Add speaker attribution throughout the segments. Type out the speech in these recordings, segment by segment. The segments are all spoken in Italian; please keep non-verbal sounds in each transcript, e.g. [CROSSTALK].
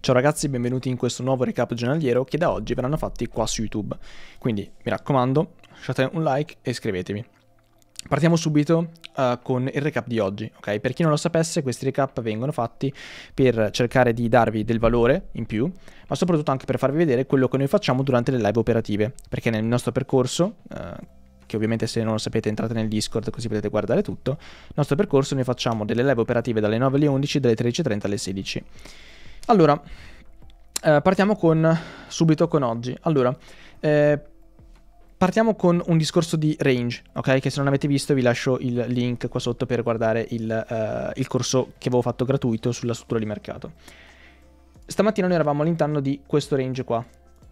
Speaker 1: Ciao ragazzi, benvenuti in questo nuovo recap giornaliero che da oggi verranno fatti qua su YouTube. Quindi mi raccomando, lasciate un like e iscrivetevi. Partiamo subito uh, con il recap di oggi, ok? Per chi non lo sapesse, questi recap vengono fatti per cercare di darvi del valore in più, ma soprattutto anche per farvi vedere quello che noi facciamo durante le live operative, perché nel nostro percorso uh, che ovviamente se non lo sapete entrate nel Discord così potete guardare tutto. Il nostro percorso noi facciamo delle live operative dalle 9 alle 11, dalle 13.30 alle 16. Allora, eh, partiamo con, subito con oggi. Allora, eh, partiamo con un discorso di range, ok? Che se non avete visto vi lascio il link qua sotto per guardare il, uh, il corso che avevo fatto gratuito sulla struttura di mercato. Stamattina noi eravamo all'interno di questo range qua,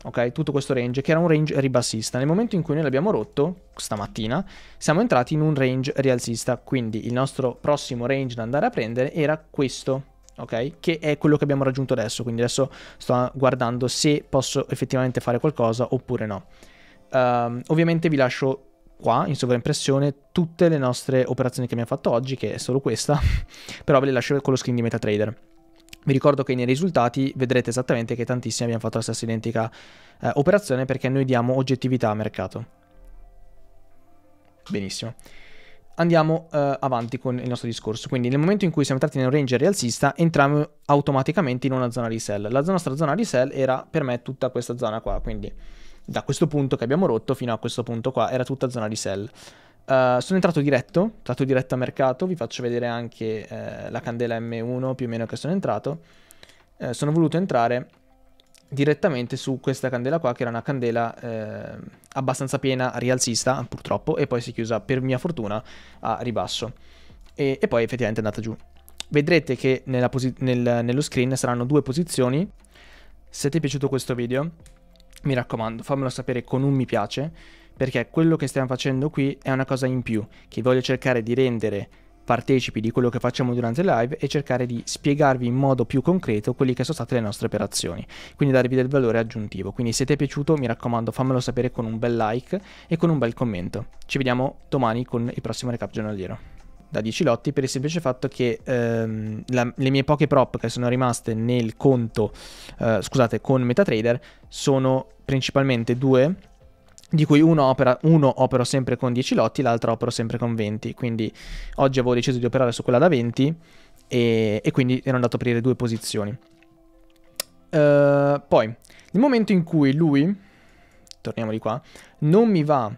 Speaker 1: ok? Tutto questo range, che era un range ribassista. Nel momento in cui noi l'abbiamo rotto, stamattina, siamo entrati in un range rialzista, quindi il nostro prossimo range da andare a prendere era questo, ok? Che è quello che abbiamo raggiunto adesso, quindi adesso sto guardando se posso effettivamente fare qualcosa oppure no. Um, ovviamente vi lascio qua in sovraimpressione tutte le nostre operazioni che abbiamo fatto oggi, che è solo questa, [LAUGHS] però ve le lascio con lo screen di MetaTrader. Vi ricordo che nei risultati vedrete esattamente che tantissimi abbiamo fatto la stessa identica eh, operazione perché noi diamo oggettività a mercato. Benissimo andiamo eh, avanti con il nostro discorso. Quindi nel momento in cui siamo entrati in un range rialzista, entriamo automaticamente in una zona di resell. La nostra zona di resell era per me tutta questa zona qua, quindi da questo punto che abbiamo rotto fino a questo punto qua era tutta zona resell. Uh, sono entrato diretto, tratto diretto a mercato, vi faccio vedere anche eh, la candela M1 più o meno che sono entrato. Eh, sono voluto entrare direttamente su questa candela qua che era una candela eh, abbastanza piena rialzista purtroppo e poi si è chiusa per mia fortuna a ribasso e, e poi effettivamente è andata giù vedrete che nel, nello screen saranno due posizioni se ti è piaciuto questo video mi raccomando fammelo sapere con un mi piace perché quello che stiamo facendo qui è una cosa in più che voglio cercare di rendere partecipi di quello che facciamo durante le live e cercare di spiegarvi in modo più concreto quelle che sono state le nostre operazioni, quindi darvi del valore aggiuntivo. Quindi se ti è piaciuto mi raccomando fammelo sapere con un bel like e con un bel commento. Ci vediamo domani con il prossimo recap giornaliero da 10 lotti per il semplice fatto che ehm, la, le mie poche prop che sono rimaste nel conto, eh, scusate, con MetaTrader sono principalmente due di cui uno opera, uno opero sempre con 10 lotti, l'altro opero sempre con 20. Quindi oggi avevo deciso di operare su quella da 20 e, e quindi ero andato a aprire due posizioni. Uh, poi, nel momento in cui lui, torniamo di qua, non mi va uh,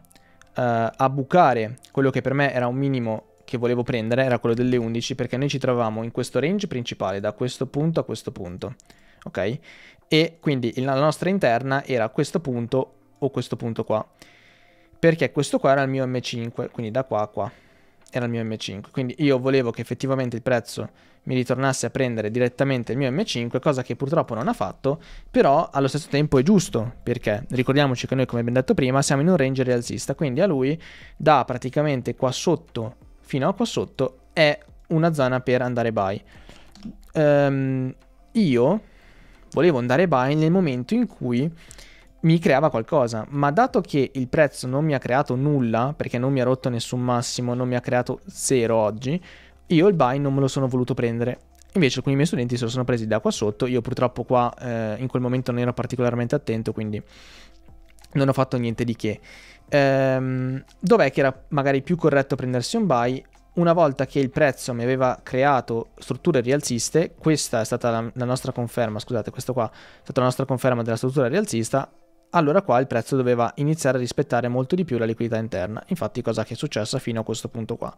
Speaker 1: a bucare quello che per me era un minimo che volevo prendere, era quello delle 11, perché noi ci trovavamo in questo range principale, da questo punto a questo punto, ok? E quindi la nostra interna era a questo punto o questo punto qua. Perché questo qua era il mio M5, quindi da qua a qua era il mio M5. Quindi io volevo che effettivamente il prezzo mi ritornasse a prendere direttamente il mio M5, cosa che purtroppo non ha fatto, però allo stesso tempo è giusto, perché ricordiamoci che noi, come abbiamo detto prima, siamo in un range rialzista, quindi a lui da praticamente qua sotto fino a qua sotto è una zona per andare buy. Um, io volevo andare buy nel momento in cui mi creava qualcosa, ma dato che il prezzo non mi ha creato nulla, perché non mi ha rotto nessun massimo, non mi ha creato zero oggi, io il buy non me lo sono voluto prendere. Invece alcuni miei studenti se lo sono presi da qua sotto, io purtroppo qua eh, in quel momento non ero particolarmente attento, quindi non ho fatto niente di che. Ehm, dov'è che era magari più corretto prendersi un buy? Una volta che il prezzo mi aveva creato strutture rialziste, questa è stata la, la nostra conferma, scusate, questa qua è stata la nostra conferma della struttura rialzista, allora qua il prezzo doveva iniziare a rispettare molto di più la liquidità interna. Infatti cosa che è successa fino a questo punto qua.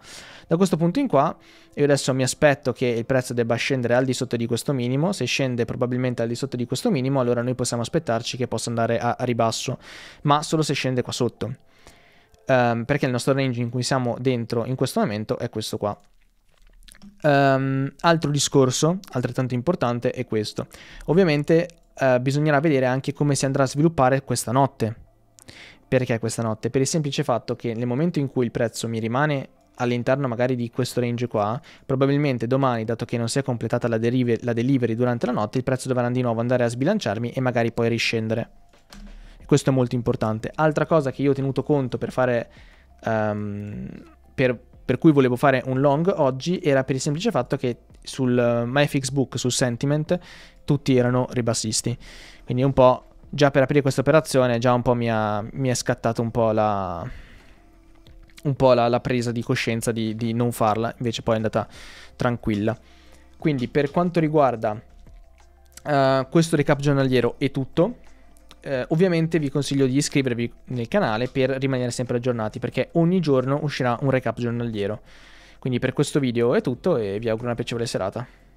Speaker 1: Da questo punto in qua io adesso mi aspetto che il prezzo debba scendere al di sotto di questo minimo, se scende probabilmente al di sotto di questo minimo allora noi possiamo aspettarci che possa andare a ribasso, ma solo se scende qua sotto. Um, perché il nostro range in cui siamo dentro in questo momento è questo qua. Um, altro discorso, altrettanto importante, è questo. Ovviamente eh, bisognerà vedere anche come si andrà a sviluppare questa notte. Perché questa notte? Per il semplice fatto che nel momento in cui il prezzo mi rimane all'interno magari di questo range qua, probabilmente domani, dato che non si è completata la, la delivery durante la notte, il prezzo dovrà di nuovo andare a sbilanciarmi e magari poi riscendere. Questo è molto importante. Altra cosa che io ho tenuto conto per fare... Um, per per cui volevo fare un long oggi era per il semplice fatto che sul eh, MyFixBook, su Sentiment, tutti erano ribassisti. Quindi un po', già per aprire questa operazione, già un po' mi, ha, mi è scattata un po' la... Un po' la, la presa di coscienza di, di non farla, invece poi è andata tranquilla. Quindi per quanto riguarda Uh, questo recap giornaliero è tutto eh, ovviamente vi consiglio di iscrivervi nel canale per rimanere sempre aggiornati perché ogni giorno uscirà un recap giornaliero. Quindi per questo video è tutto e vi auguro una piacevole serata.